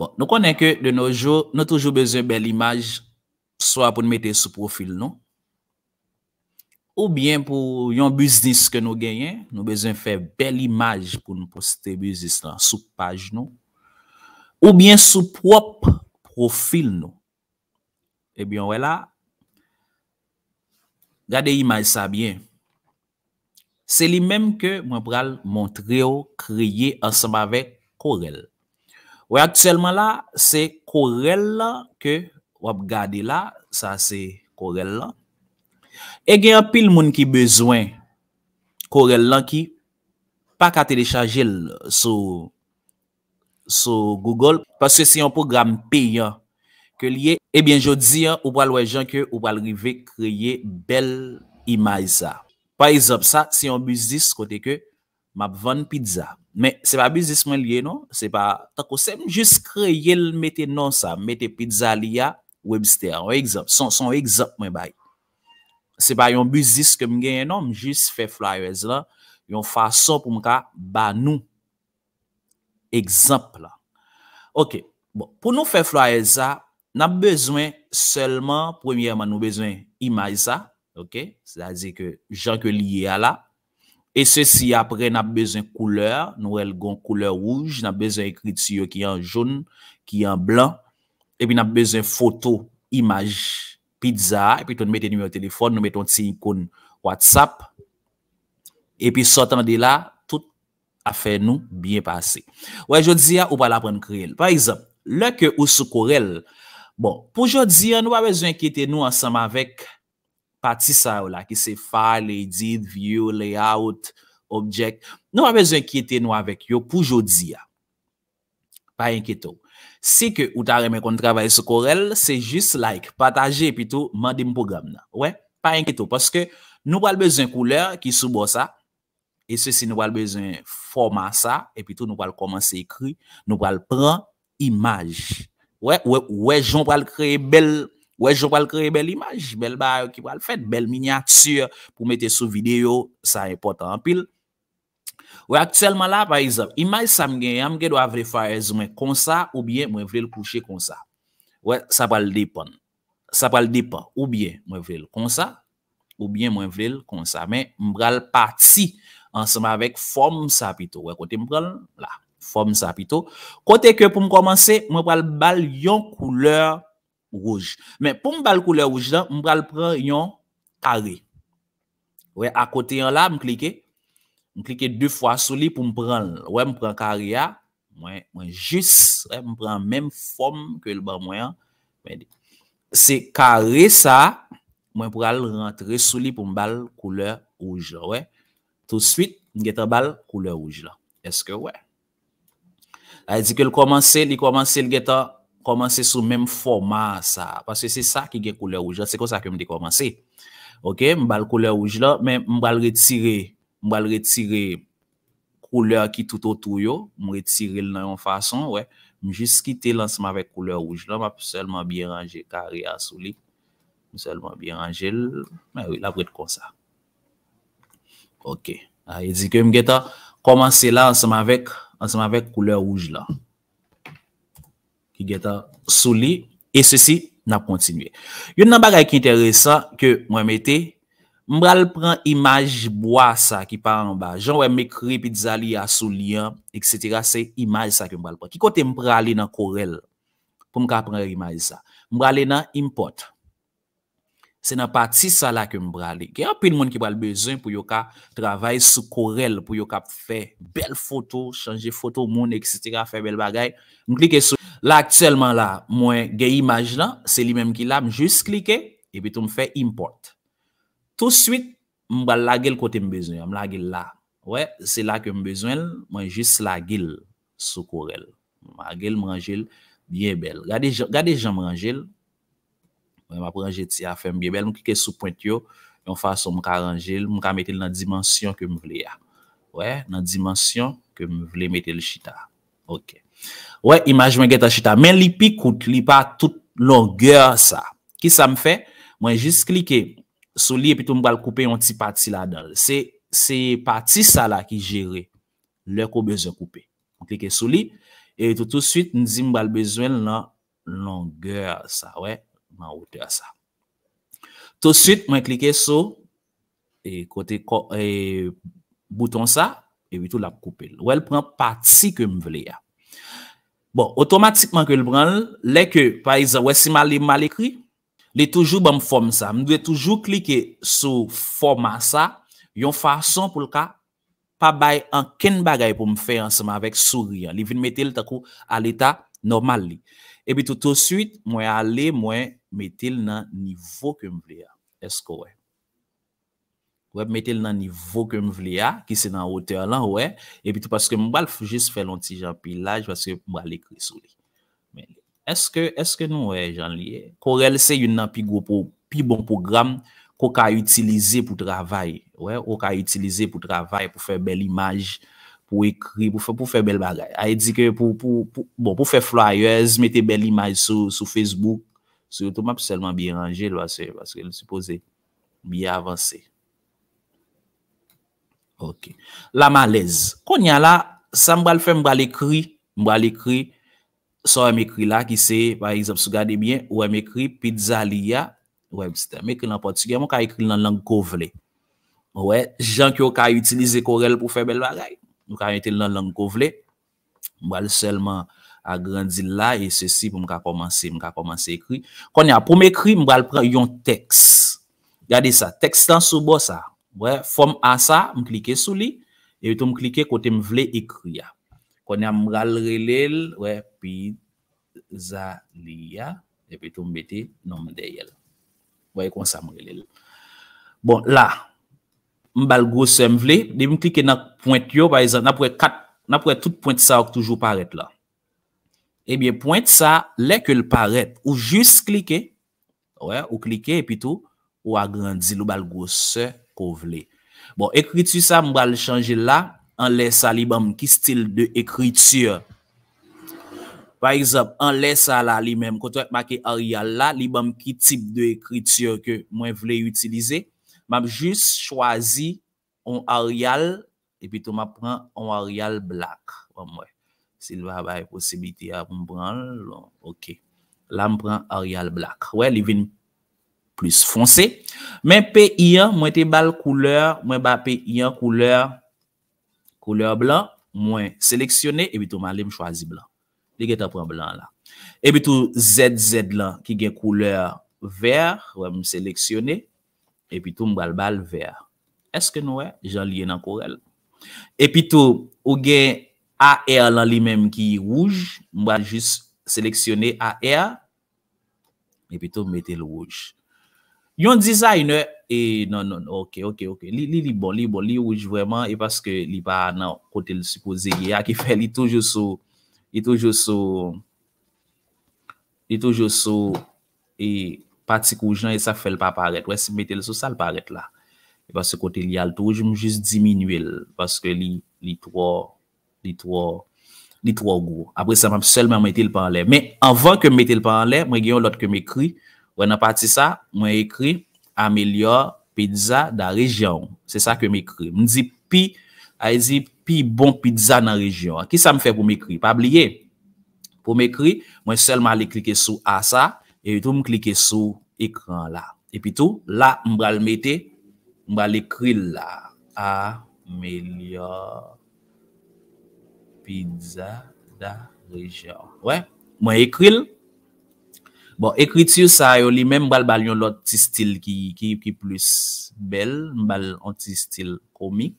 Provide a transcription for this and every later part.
Bon, nou konen ke de nou jou, nou toujou bezwen bel imaj, swa pou nou mette sou profil nou. Ou bien pou yon biznis ke nou genyen, nou bezwen fe bel imaj pou nou poste biznis lan sou paj nou. Ou bien sou prop profil nou. Ebyon eh wè la, gade imaj sa bien. Se li menm ke mwen pral montre yo kreye ansanm avek korel. Wè aktselman la, se korel la ke wap gade la, sa se korel la. E gen yon pil moun ki bezwen korel la ki pa ka telechaje sou Google. Paswè si yon program pe yon ke liye, e eh ben jodi yon ou pal wè jan ke ou pal rive kreye bel imaj sa. Pa yon zop sa, si yon buz dis kote ke map van pizza. Mè, se pa bizis mwen liye nou, se pa tako, se mwen jis kre yel mette nou sa, mette pizza liya, webster, son ekzap mwen bay. Se pa yon bizis ke mwen genye nou, mwen jis fe floyez la, yon fason pou mwen ka banou. Ekzap la. Ok, bon, pou nou fe floyez la, nan bezwen selman, premier man nou bezwen imaj sa, ok, se da zi ke janko liye ala. E se si apre na bezen kouleur, nou el gon kouleur rouj, na bezen ekrit si yo ki an joun, ki an blan, epi na bezen foto, imaj, pizza, epi ton meten nou yo telefon, nou meton ti ikon WhatsApp, epi sotan de la, tout a fe nou bien pase. Ou ajo diya, ou pa la pren krel. Par exemple, leke ou sou krel, bon, pou jo diya, nou a bezen ekite nou ansam avek pati sa yo la, ki se fa, le did, view, layout, object, nou pa bezon ki ete nou avek yo pou jodi ya. Pa enketo. Si ke ou ta reme kon trabay se korel, se jist like, pataje, epi tou, mandim program na. Ouè, pa enketo, paske nou pal bezon kouleur ki soubo sa, e se si nou pal bezon forma sa, epi tou nou pal komanse ekri, nou pal pran imaj. Ouè, ouè, ouè, joun pal kreye bel... Ouè, jò pal kre bel imaj, bel bayo ki pal fet, bel minyatur pou mette sou video, sa repote anpil. Ouè, akselman la, par izan, imaj sa mgen, yam gen do avre fa ezmen konsa ou bien mwen vre l kouche konsa. Ouè, sa pal depan. Sa pal depan, ou bien mwen vre l konsa, ou bien mwen vre l konsa. Men, mbral pati ansama vek fòm sapito. Ouè, kote mbral la, fòm sapito. Kote ke pou m komanse, mwen pal bal yon kouleur. Mwen pou mbal koule rouj la, mwen pral pran yon kare. A kote yon la, mwen klike, mwen klike du fwa sou li pou mpran. Mwen pran kare ya, mwen jis, mwen pran menm fom ke yon bar mwen. Se kare sa, mwen pral rentre sou li pou mbal koule rouj la. Tout suite, mwen geta bal koule rouj la. Eske wè? A zi ke l komanse, li komanse l geta... Komanse sou menm foma sa. Pase se sa ki gen koule rouj la. Se kon sa kem de komanse. Ok, m bal koule rouj la. Men m bal retire koule ki touto tou yo. M retire l nan yon fason. M jis kite l ansman vek koule rouj la. M ap selman biy ranger kare asou li. M selman biy ranger. Men wè la vred kon sa. Ok. A ye zike m gen ta komanse la ansman vek koule rouj la. gata sou li, e se si nan kontinue. Yon nan bagay ki interesa ke mwen mette, mwen pran imaj boa sa ki pran mwen ba. Jan mwen mekri pizza li a sou li ya, etc. Se imaj sa ke mwen pran. Ki kote mwen pran li nan korel pou mwen ka pran imaj sa. Mwen pran li nan import. Se nan pati sa la ke m brade. Ke apil moun ki brade bezon pou yo ka travaye sou korel, pou yo ka fe bel foto, chanje foto moun ekistiga, fe bel bagay. M klike sou. La, aktselman la, mwen gey imaj la, se li menm ki la, m jis klike, epi tou m fe import. Tout suit, m bal lage l kote m bezon. M lage l la. Ouè, se la ke m bezon, mwen jis lage l sou korel. M lage l m range l, diye bel. Gade jan m range l, Mwen aprenje ti a fèm biye bel, mwen kike sou point yo, yon fason mwen ka range, mwen ka mette nan dimensyon ke mwen vle ya. Wè, nan dimensyon ke mwen vle mette l chita. Ok. Wè, imajmen gen ta chita. Men li pi koute, li pa tout longèr sa. Ki sa mwen fè? Mwen jis klike sou li, epi tou mwen bal koupe yon ti pati la dan. Se pati sa la ki jere, lè ko bezè koupe. Mwen klike sou li, etou tout ou suite, mwen zi mwen bal bezè l longèr sa, wè. an rote a sa. To süt, mwen klike sou e kote bouton sa, e vitou la koupel. Ou el pren pati ke mwen vle ya. Bon, otomatikman ke l bral, lè ke paizan wè si mal li mal ekri, li toujou ban m form sa. Mwen dwe toujou klike sou form a sa yon fason pou l ka pa bay an ken bagay pou m fe an seman vek sou riyan. Li vin metel takou al eta normal li. Epi toutousuit, mwen ale mwen metel nan nivou ke mwen vle a. Esko wè? Mwen metel nan nivou ke mwen vle a, ki se nan ote lan, wè. Epi toutousuit, mwen ale fwou jist fè lonti jan pilaj, wè se mwen ale krisou li. Eske nou wè jan li? Korel se yon nan pi bon program koka yotilize pou travay. Wè, woka yotilize pou travay, pou fè bel imaj. pou ekri, pou fè bel bagay. Ay e di ke pou bon, fè flyers, metè bel imaj sou Facebook, sou yotouman pou selman biye ranger lwa se, paske lw se pose biye avansè. Ok. La malez. Konya la, sa mbal fè mbal ekri, mbal ekri, sa wèm ekri la ki se, par exemple, sou gade bien, wèm ekri Pizzalia Webster. Mwen ekri nan pati, gen mwen ka ekri nan lang kovle. Mwen, jank yo ka yotilize korel pou fè bel bagay. nous avons été dans langue gouvelé moi seulement agrandi là et ceci pour me commencer me commencer écrit quand il y a pour m'écrire me prendre un texte regardez ça texte en sous bord ça ouais forme à ça me cliquer sur lui et puis me cliquer côté me voulais écrire quand il y a me relel ouais puis LIA. et puis tout mettez nom derrière Ouais, comme ça me relel bon là m bal gose m vle, debi m klike nan point yo, napre tout point sa wak toujou paret la. Ebyen, eh point sa, le ke l paret, ou jist klike, ou klike, epi tou, ou agrandi lou bal gose kou vle. Bon, ekritu sa m bal chanje la, an lesa li bam ki stil de ekritu. Par exemple, an lesa la li mem, koto et make aria la, li bam ki tip de ekritu ke m wle utilize. M ap jis chwazi on arial, epi tou m ap pran on arial blak. Vam bon, wey, silva vay posibiti a m pran, lom, oke, la m pran arial blak. Wey, li vin plus fonse. Men pe iyan, mwen te bal kouleur, mwen ba pe iyan kouleur, kouleur blan, mwen seleksyone, epi tou m alim chwazi blan. Li gen ta pran blan la. Epi tou zed zed lan, ki gen kouleur ver, wè m seleksyone, epi tou mbal bal ver. Eske nou e? Jan liye nan korel. Epi tou, ou gen AR lan li menm ki rouj, mbal jis seleksyone AR, epi tou metel rouj. Yon dizay nou, e non, non, ok, ok, ok, li li bon, li bon, li rouj vreman, e paske li pa nan kote l supose ye a ki fe li toujou sou, li toujou sou, li toujou sou, e... pati kouj nan, e sa fèl pa paret. Ouè, si mette lè sou, sa l'paret la. E basse kote li al touj, mou jis diminuèl. Basse ke li, li tro, li tro, li tro gwo. Apre, sa mam selman mette lè pan lè. Men, avan ke mette lè pan lè, mwen gen yon lot ke mè kri, ouè nan pati sa, mwen ekri, amelyor pizza da rejyon. Se sa ke mè kri. Mwen zi pi, a ah, zi pi bon pizza nan rejyon. Ki sa m fè pou mè kri? Pabliye. Pou mè kri, mwen selman lè klike sou a sa, e yotou m Ekran la, epi tou, la mbal mette, mbal ekril la, amelyor, pizza da rejon, wè, mwen ekril, bon, ekrit sou sa, yo li men mbal balyon loti stil ki plus bel, mbal onti stil komik,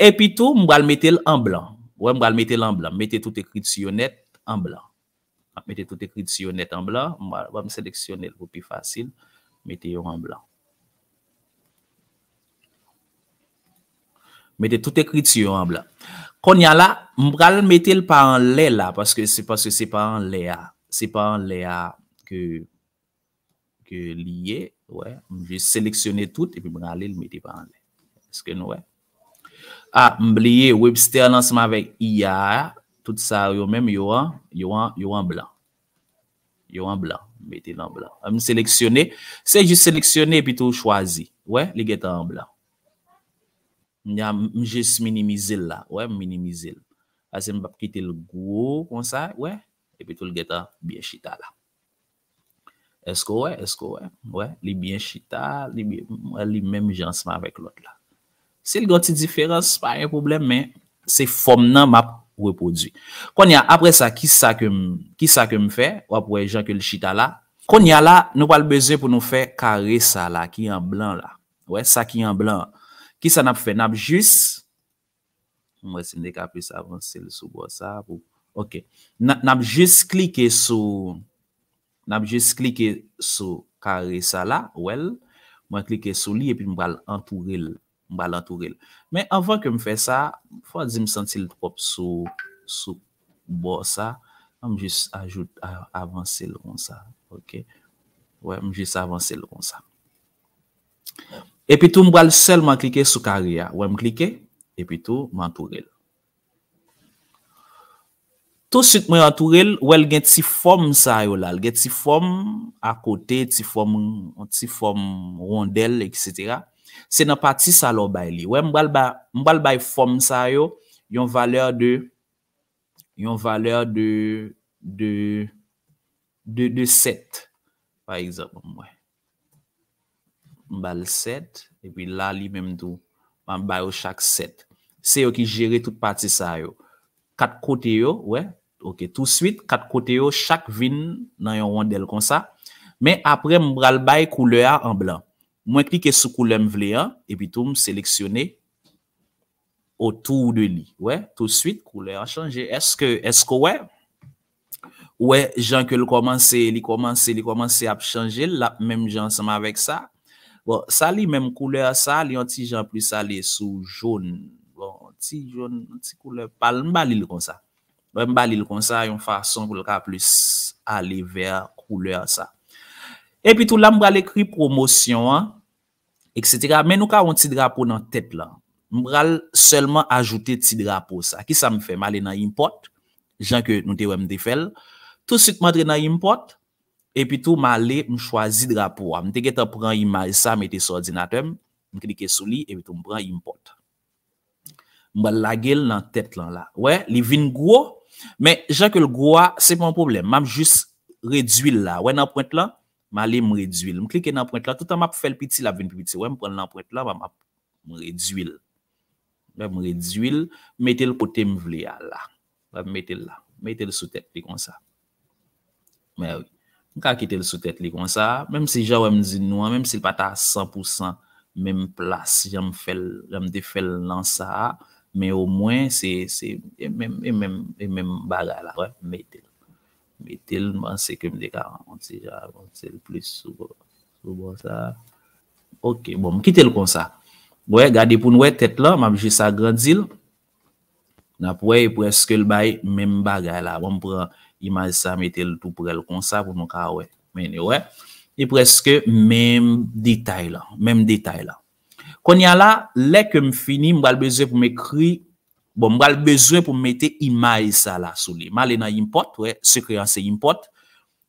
epi tou, mbal mette l'an blan, wè, mbal mette l'an blan, mette tout ekrit sou yon net, an blan. Mette tout ekrit si yo net an blan Mwa mwen seleksyon el pou pi fasil Mette yo an blan Mette tout ekrit si yo an blan Konya la Mwen gale mette el pa an le la Paske se pa an le a Se pa an le a Ke liye Mwen seleksyon el tout Mwen gale mette el pa an le Mwen liye webster Lansman vek iya a Tout sa yo menm yo an blan. Yo an blan. Meti nan blan. M seleksyonne. Se j seleksyonne epi tou chwazi. Ouè? Li geta an blan. M jes minimizil la. Ouè? M minimizil. Asen m papkite l go kon sa. Ouè? Epi tou li geta biye chita la. Esko ouè? Esko ouè? Ouè? Li biye chita. Li menm jansman avèk lot la. Se l goti diferans, pa yon problem men. Se fòm nan map. Repodu. Konya, apre sa, ki sa kem fe? Wapwe, jan ke l chita la. Konya la, nou pal beze pou nou fe kare sa la, ki yon blan la. Wè, sa ki yon blan. Ki sa nap fe? Nap jis? Mwese ne kape sa avanse sou bo sa pou. Ok. Nap jis klike sou, nap jis klike sou kare sa la, wèl. Mwen klike sou li epi mwal antoure l. Mbal an tourelle. Men avan ke m fe sa, fwa zi m senti l pop sou bo sa, an m jis avanse l ron sa. Ok? Ou an m jis avanse l ron sa. Epi tou m bal sel man klike sou kariya. Ou an m klike, epi tou man tourelle. Tou süt m an tourelle, ou an gen ti fom sa yo lal. Gen ti fom akote, ti fom rondel, etc., Se nan pati sa lò bay li. Mbal bay fòm sa yo, yon valeur de set. Par exemple, mbal set, epi la li memdou, mbal yo chak set. Se yo ki jere tout pati sa yo. Kat kote yo, wè, ok, tout suite, kat kote yo, chak vin nan yon wandel kon sa. Men apre mbal bay koulea an blan. Mwen klike sou koule m vle an, e pi tou m seleksyone Otou de li, wè, tout suite koule a chanje Eske, eske wè? Wè, jan ke li komanse, li komanse, li komanse ap chanje La mèm jan seman vek sa Bon, sa li mèm koule a sa, li yon ti jan plus a li sou joun Bon, ti joun, ti koule, pal m bali l kon sa M bali l kon sa, yon fason pou l ka plus A li ver koule a sa E pi tou la m wale kri promosyon an Etc. Men nou ka woun ti drapo nan tet lan. M bral selman ajoute ti drapo sa. Ki sa m fè? M ale nan yon pot. Jean ke nou te wè m defel. Tout sik m adre nan yon pot. E pi tou m ale m chwazi drapo. M teke te pran yon mas sa m ete so ordinatèm. M klike sou li e wè tou m pran yon pot. M ba lage l nan tet lan la. Wè, li vin gwo. Men Jean ke l gwo a, se m pou blèm. M am jis redwil la. Wè nan point lan? Ma li mre d'huil. Mklike nan prent la. Tout an ma pou fel piti la ven piti. Mwen mpre nan prent la, ma mre d'huil. Mre mre d'huil. Mwete l kote m vle a la. Mwete l la. Mwete l sou tete li kon sa. Mwen a wè. Mwen ka kite l sou tete li kon sa. Mwen mse jan wè m zinou an. Mwen mse pata 100% mwen m plas. Jan m defel lan sa. Mwen mwen mwete l. Metel mwansi kem de ka anvonti. Anvonti le plis sou. Sou bon sa. Ok, bom. Kite l kon sa. Bwe, gade pou noue tet la. Mwam jisa grandzil. Napwe, preske l baye mem bagay la. Bom, pran imajisa metel pou pral kon sa. Poun mwak a we. Meni we. E preske mem detay la. Mem detay la. Kon ya la, le kem fini, mwal beze pou me kri. Bon, mwen gale bezwen pou mwete imay sa la sou li. Mwen ale nan yon pot, wey, se kreyan se yon pot.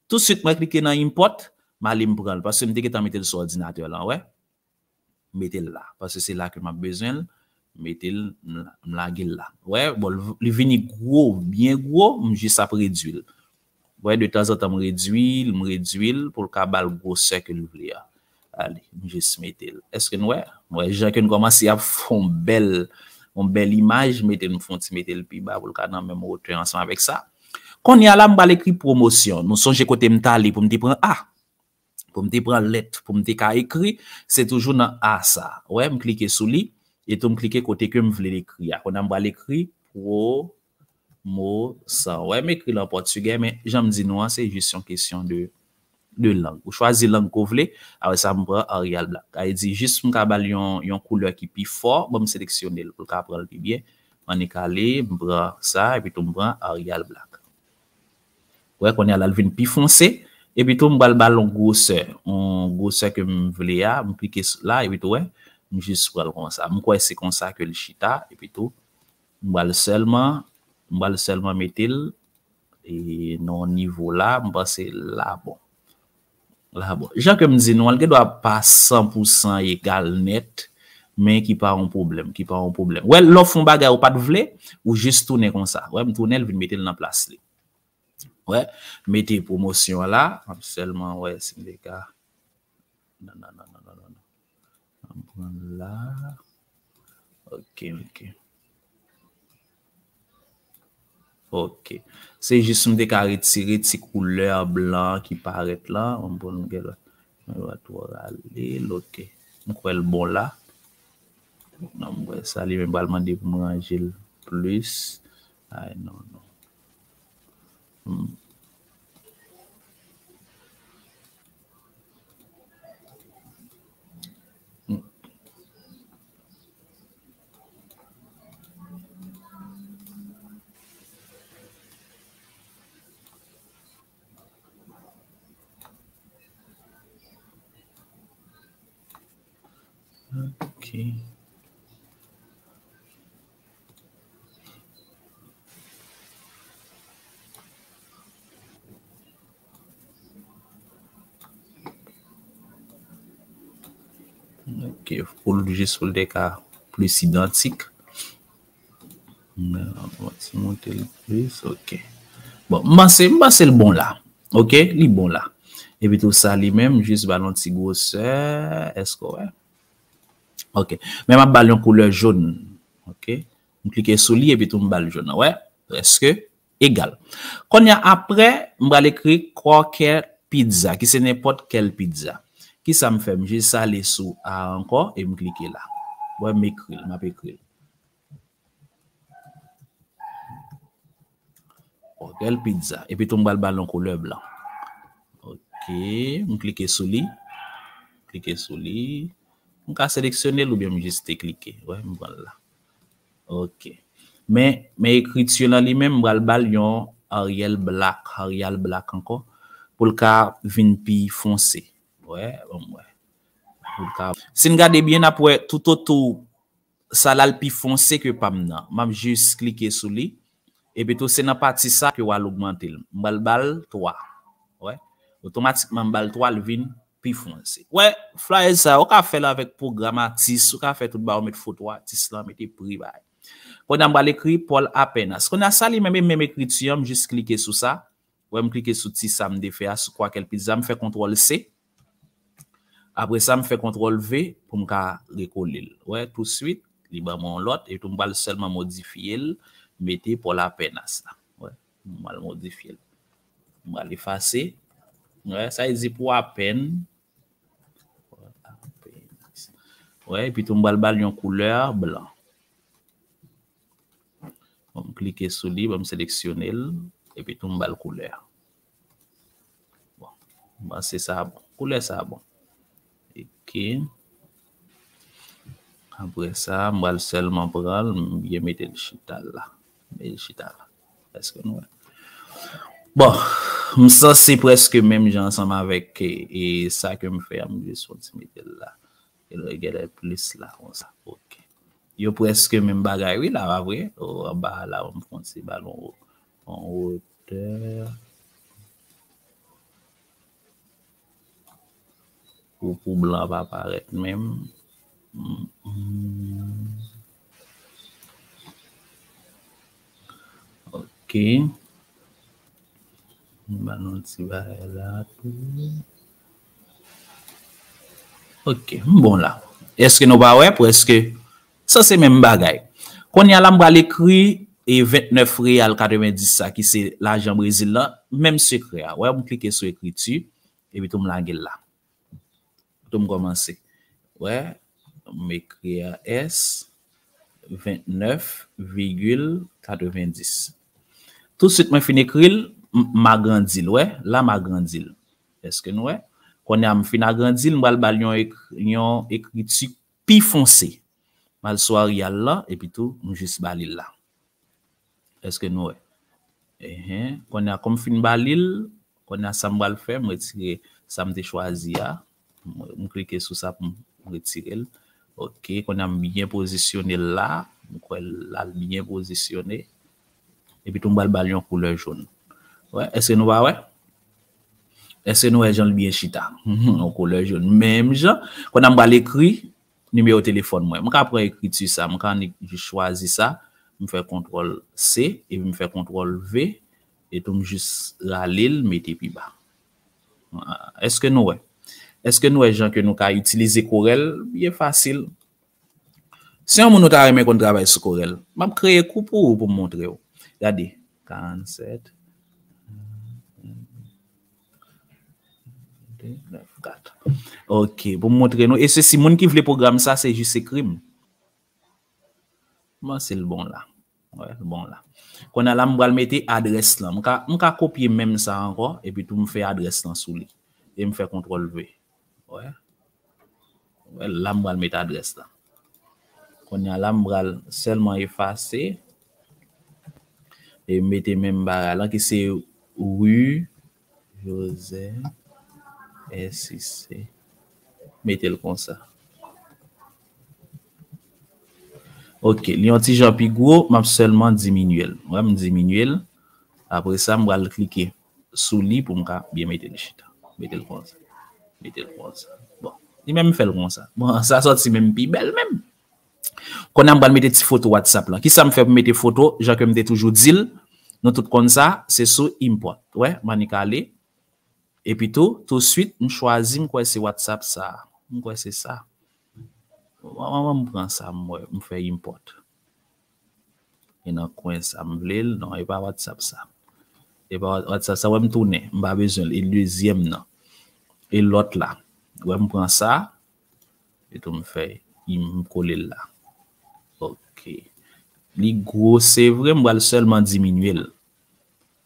Tout süt mwen klike nan yon pot, mwen ale mwen pral. Pas se mwen deke tan mwete sou ordinateur la, wey, mwen bete la. Pas se se la ke mwen bezwen, mwen bete la, mwen lage la. Wey, bon, li vini gwo, bien gwo, mwen jis ap redwil. Wey, de tazata mwen redwil, mwen redwil, pou lka bal gwo seke lvli ya. Ali, mwen jis metel. Eske nou wey, mwen jake nou komanse ya fon bel. kon bel imaj, mette nou fon ti mette l pi ba, pou l ka nan menmou otren ansan avek sa. Kon ni alam bal ekri promosyon, nou sonje kote mta li pou mte pren a, pou mte pren let, pou mte ka ekri, se toujou nan a sa. Ouè m klike sou li, etou m klike kote ke m vle l ekri. Akon nan bal ekri, pro-mo-san. Ouè m ekri lan portugè, men jan m di nou an, se jist yon kesyon de De lang. Ou chwazi lang kou vle. Awe ah sa mbra arial blak. Aye ah, di jist mkabal yon koule ki pi for. Mwen mseleksyonel. Mwen ekale mbra sa. E pito mbra arial blak. Ouwe konye alalvin pi fonse. E pito mbal balon gousen. O gousen ke m vle ya. Mpike la. E pito ouwe. Mwen jist mbal kon sa. Mkoy se konsa ke lichita. E pito. Mbal selman. Mbal selman metil. E non nivou la. Mba se la bon. Lha bo. Jean Kemzi Nouan lge do ap pa 100% ye gal net. Men ki pa an problem. Ki pa an problem. Ouè lò foun bagay ou pat vle. Ou jist toune kon sa. Ouè mtoune lvi mète l nan plas li. Ouè. Mète yi promosyon la. Amselman. Ouè. Sende ka. Nan nan nan nan nan nan nan. Amkouman la. Ok mke. Ok. Se jis m dek a rit si rit si kouleur blan ki paret la. M pou bon nou gel wate. M wate wale ale. Lote. M kwel bon la. M wate sali wale mandi pou m rangil plus. Ay non. non. M. Hmm. Ok, pou l'oujit sou l deka plus identik. Mwen anpon mwen te l plis, ok. Bon, mwen se l bon la, ok, li bon la. Evito sa li menm, jis valant si gos, esko wè. Ok, mè mè bal yon koule joun. Ok, mè klike sou li, epi tou mè bal joun. Ouè, preske, egal. Kon yon apre, mè bal ekri kwa kè pizza, ki se nèpot kèl pizza. Ki sa m fèm, jè sa lè sou a ankon, e mè klike la. Ouè mè ekri, mè ap ekri. Kwa kèl pizza, epi tou mè bal bal yon koule blan. Ok, mè klike sou li. Klike sou li. Mwen ka seleksyonel ou byan mwen jist te klike. Mwen mwen la. Ok. Men ekrit siyo nan li men mwen al bal yon ariel blak. Ariel blak anko. Pol ka vin pi fonse. Wey. Om wey. Pol ka. Sin gade bien apwe toutotou salal pi fonse ki yo pam nan. Mwen mwen jist klike sou li. E beto sen apati sa ki yo al augmentil. Mwen bal bal toa. Wey. Otomatikman bal toa al vin. Mwen mwen. Pi foun se. Wè, flayè sa, wè ka fè la wèk programmatis, wè ka fè tout ba wè mè t'foto wè, tis la mè t'i privay. Wè nan ba l'ekri pol apèna. Sko nan sa li mè mè mè mè kri tsyan, m jis klike sou sa. Wè m klike sou ti sa m de fè a sou kwa kelpizan, m fè kontrol C. Apre sa m fè kontrol V, pou m ka rekolil. Wè, tout suit, li ba m an lot, etou m ba l sel m modifi el, m eti pol apèna sa. Wè, m ba l modifi el. M ba l efase. Wè, sa y zi pou apèn. Ouais, puis ton balbal une couleur blanc. On cliquer sur libre on sélectionner, et puis ton bal couleur. Bon, bah, c'est ça bon. Couleur ça bon. OK. Après ça, je vais seulement prendre bien mettre le chital là. Mais le chital là. Est-ce que nous Bon, ça c'est presque même ensemble avec et, ça que me fait, je suis là. E lo e gèlè plis la ou sa. Ok. Yo preske men bagay wè la wavè. Ou wè ba la ou mponsi balon ou. Ou ou te. Ou pou blan pa paret men. Ok. Ok. Mponsi balon ou. Ok, mbon la. Eske nou ba wey, pweske? Sa se men mbagay. Kon ya la mbal ekri, e 29 real 90 sa ki se la jan brezil la, menm se kreya. Wey, m klike sou ekri tu, e bitou m langel la. Bitou m komanse. Wey, m ekri a S, 29,90. Tout süt men fin ekril, ma grandil wey, la ma grandil. Eske nou wey? qu'on est à fin à grandir, e? a le balion écrit pi foncé. Mal soir, il là, et puis tout, on juste balil là. Est-ce que nous, eh, qu'on est à comme fin balil, qu'on est à sam bal fait, m'a retiré, sam de choisir, on cliqué sur ça pour retirer. Ok, on a bien positionné là, on là bien positionné, et puis tout, m'a le balion couleur jaune. Ouais, est-ce que nous, ouais? Eske nou e jan l biye chita? Ou kou lè joun? Mèm jan. Kou nan mba l ekri, ni mbe yo telefon mwen. Mwen ka pre ekri tsu sa. Mwen ka an ekri chwazi sa. Mwen fè kontrol C, e mwen fè kontrol V, etou mwen jis ralil, meti pi ba. Eske nou e? Eske nou e jan ke nou ka itilize korel? Ye fasil. Se yon moun nou ta reme kon trabay sou korel, mwen kreye kou pou moun tre yo. Gade. Kaan, sete. Ok, pour montrer nous. Et c'est Simone qui voulait le programme, ça, c'est juste écrit. Moi, c'est le bon là. Ouais, le bon là. Qu'on a là, mettez adresse là. Je va copier même ça encore. Et puis tout me fait adresse là sous lui. Et me fait contrôle V. Ouais. Ouais, là, on va mettre l'adresse là. Qu'on a là, seulement effacer. Et mettre même là. Qui c'est rue Joseph. Mète l kon sa. Ok, li yon ti jan pi gwo, mèm selman diminuel. Mèm diminuel. Apre sa, mwa l klike sou li pou mka biye mète l chita. Mète l kon sa. Li mèm fè l kon sa. Bon, sa sot si mèm pi bel mèm. Konan mba mète ti foto WhatsApp la. Ki sa m fèm mète foto, jake mte toujou dil. Non tout kon sa, se sou import. Mèm nika li. Mèm nika li. E pi tou, tou suite, m chwazi m kwaese WhatsApp sa. M kwaese sa. M wè m wè m pran sa, m wè, m fè yi m pot. E nan kwen sa, m vlel, nan, e pa WhatsApp sa. E pa WhatsApp sa, wè m tourne, m ba vezon, e l luezyem nan. E l ot la, wè m pran sa, e tou m fè, yi m kole la. Ok. Li grosè vre, m wè l selman diminwèl.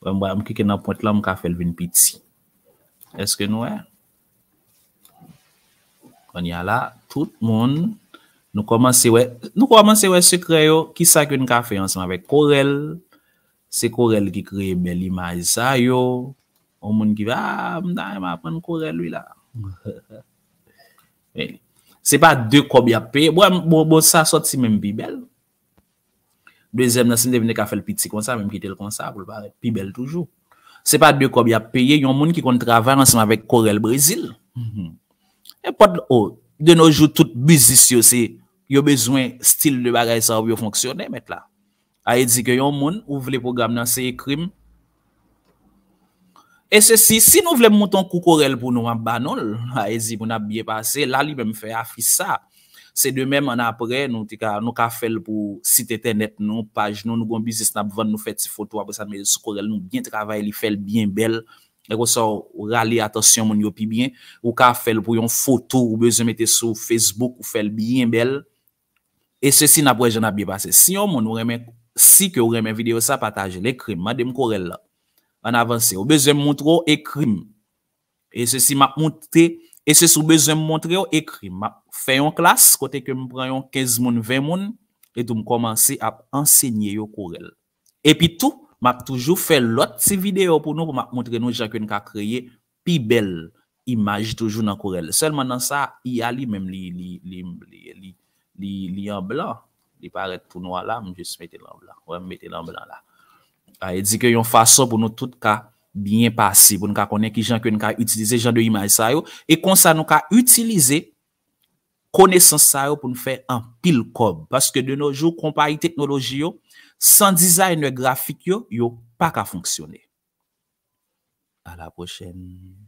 Wè m wè m kike nan pwet la, m ka fèl vin piti. Eske nouè? E? Kon ya la, tout moun nou komanse wè nou komanse wè sekre yo, ki sa ki nou ka fe ansan avè korel se korel ki kreye bel imaj sa yo ou moun ki ve a, ah, mda, mwa apen korel lui la eh, se pa de kobi apè bo sa sot si men bi bel dezem nan sin devine ka fe l piti kon sa, men pite l kon sa bi bel toujou Se pa dekob ya peye, yon moun ki kontrava nan seman vek Korel Brezil. Mhm. E pot, oh, de nou jou tout bizis yo se, yo bezwen stil de bagay sa obyo fonksyonen met la. A e di ke yon moun ouvle program nan seye krim. E se si, si nou vle mouton kou Korel pou nou an banol, a e di pou nan biye pase, la li bem fe afisa. Se de mem an apre, nou te ka, nou ka fel pou site internet nou, page nou, nou gon bizis nan pou van nou fet se foto apre sa, men sou korel nou, bien travay li, fel bien bel, ek wosor rale, atasyon moun yopi bien, ou ka fel pou yon foto, ou bezè mette sou Facebook, ou fel bien bel, e se si nan apre jan ap bi base. Si yon moun, si ke ou remen video sa pataje, le krim, ma dem korel la, an avanse, ou bezè moutro, e krim, e se si ma moutre, E se sou bezè m montre yo, ekri. M ap fè yon klas, kote ke m pran yon 15 moun, 20 moun, e tou m komanse ap ensegnye yo kourel. E pi tou, m ap toujou fè lot se videyo pou nou, pou m ap montre nou jakoun ka kreye pi bel imaj toujou nan kourel. Selman nan sa, yali mèm li yon blan, li paret pou nou ala, m jes mette yon blan. Ou m mette yon blan la. A, e di ke yon fason pou nou tout ka kreye. biyen pasi pou nou ka konen ki jan ki nou ka utilize jan de imaj sa yo e kon sa nou ka utilize konesans sa yo pou nou fe an pil kom. Paske de nou jou kompari teknoloji yo, san dizayne grafik yo, yo pa ka fonksyone. A la pochene.